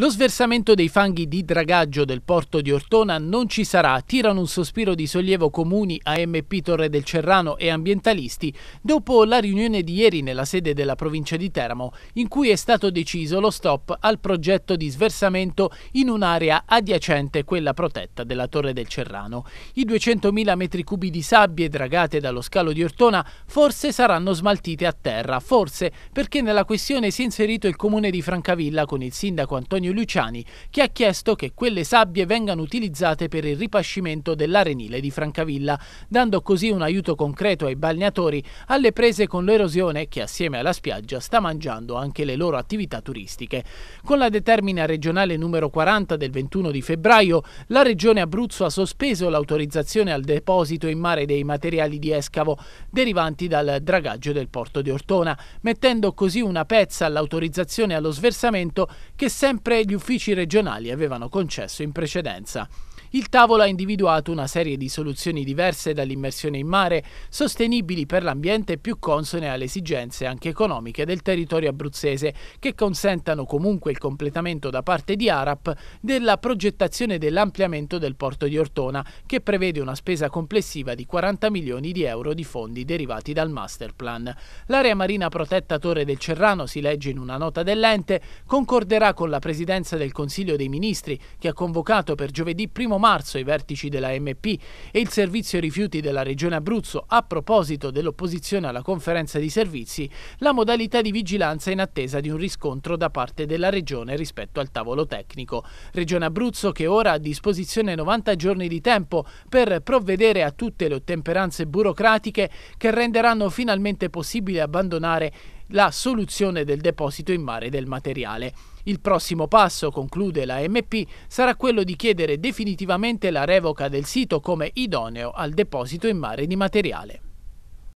Lo sversamento dei fanghi di dragaggio del porto di Ortona non ci sarà, tirano un sospiro di sollievo comuni a MP Torre del Cerrano e ambientalisti dopo la riunione di ieri nella sede della provincia di Teramo, in cui è stato deciso lo stop al progetto di sversamento in un'area adiacente quella protetta della Torre del Cerrano. I 200.000 metri cubi di sabbie dragate dallo scalo di Ortona forse saranno smaltite a terra, forse perché nella questione si è inserito il comune di Francavilla con il sindaco Antonio Antonio Luciani, che ha chiesto che quelle sabbie vengano utilizzate per il ripascimento dell'arenile di Francavilla, dando così un aiuto concreto ai balneatori alle prese con l'erosione che assieme alla spiaggia sta mangiando anche le loro attività turistiche. Con la determina regionale numero 40 del 21 di febbraio, la Regione Abruzzo ha sospeso l'autorizzazione al deposito in mare dei materiali di escavo derivanti dal dragaggio del porto di Ortona, mettendo così una pezza all'autorizzazione allo sversamento che sempre sempre gli uffici regionali avevano concesso in precedenza il tavolo ha individuato una serie di soluzioni diverse dall'immersione in mare, sostenibili per l'ambiente e più consone alle esigenze anche economiche del territorio abruzzese, che consentano comunque il completamento da parte di ARAP della progettazione dell'ampliamento del porto di Ortona, che prevede una spesa complessiva di 40 milioni di euro di fondi derivati dal master plan. L'area marina protetta Torre del Cerrano, si legge in una nota dell'ente, concorderà con la presidenza del Consiglio dei Ministri, che ha convocato per giovedì 1 marzo i vertici della MP e il servizio rifiuti della Regione Abruzzo a proposito dell'opposizione alla conferenza di servizi la modalità di vigilanza in attesa di un riscontro da parte della Regione rispetto al tavolo tecnico. Regione Abruzzo che ora ha a disposizione 90 giorni di tempo per provvedere a tutte le ottemperanze burocratiche che renderanno finalmente possibile abbandonare la soluzione del deposito in mare del materiale. Il prossimo passo, conclude la MP, sarà quello di chiedere definitivamente la revoca del sito come idoneo al deposito in mare di materiale.